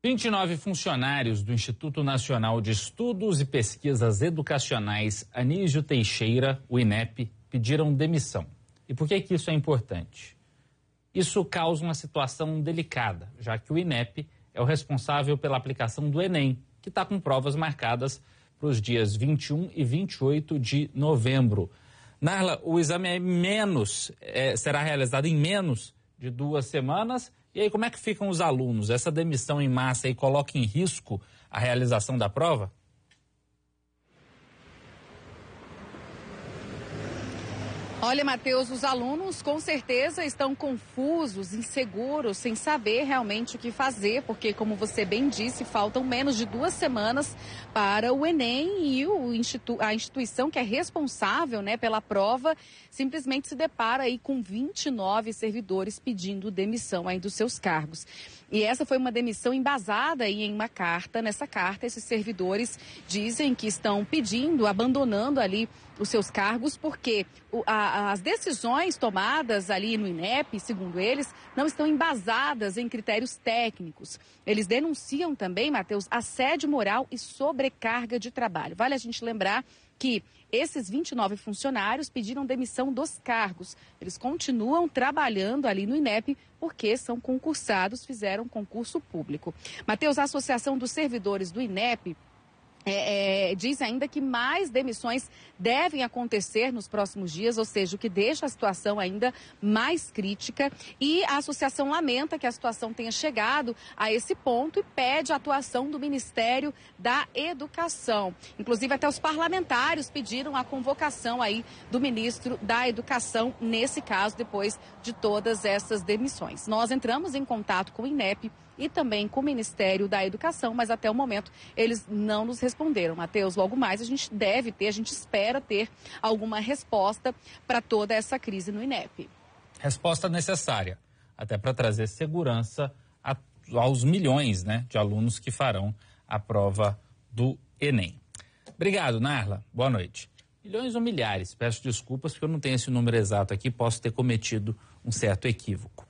29 funcionários do Instituto Nacional de Estudos e Pesquisas Educacionais Anísio Teixeira, o INEP, pediram demissão. E por que, que isso é importante? Isso causa uma situação delicada, já que o INEP é o responsável pela aplicação do Enem, que está com provas marcadas para os dias 21 e 28 de novembro. Narla, o exame é menos, é, será realizado em menos de duas semanas e aí, como é que ficam os alunos? Essa demissão em massa aí coloca em risco a realização da prova? Olha, Matheus, os alunos com certeza estão confusos, inseguros, sem saber realmente o que fazer, porque, como você bem disse, faltam menos de duas semanas para o Enem e o institu a instituição que é responsável né, pela prova simplesmente se depara aí com 29 servidores pedindo demissão aí dos seus cargos. E essa foi uma demissão embasada aí em uma carta. Nessa carta, esses servidores dizem que estão pedindo, abandonando ali os seus cargos, porque a as decisões tomadas ali no INEP, segundo eles, não estão embasadas em critérios técnicos. Eles denunciam também, Matheus, assédio moral e sobrecarga de trabalho. Vale a gente lembrar que esses 29 funcionários pediram demissão dos cargos. Eles continuam trabalhando ali no INEP porque são concursados, fizeram concurso público. Matheus, a Associação dos Servidores do INEP é, é, diz ainda que mais demissões devem acontecer nos próximos dias, ou seja, o que deixa a situação ainda mais crítica. E a associação lamenta que a situação tenha chegado a esse ponto e pede a atuação do Ministério da Educação. Inclusive, até os parlamentares pediram a convocação aí do ministro da Educação, nesse caso, depois de todas essas demissões. Nós entramos em contato com o INEP e também com o Ministério da Educação, mas até o momento eles não nos responderam responderam. Matheus, logo mais a gente deve ter, a gente espera ter alguma resposta para toda essa crise no INEP. Resposta necessária, até para trazer segurança a, aos milhões né, de alunos que farão a prova do Enem. Obrigado, Narla. Boa noite. Milhões ou milhares, peço desculpas porque eu não tenho esse número exato aqui, posso ter cometido um certo equívoco.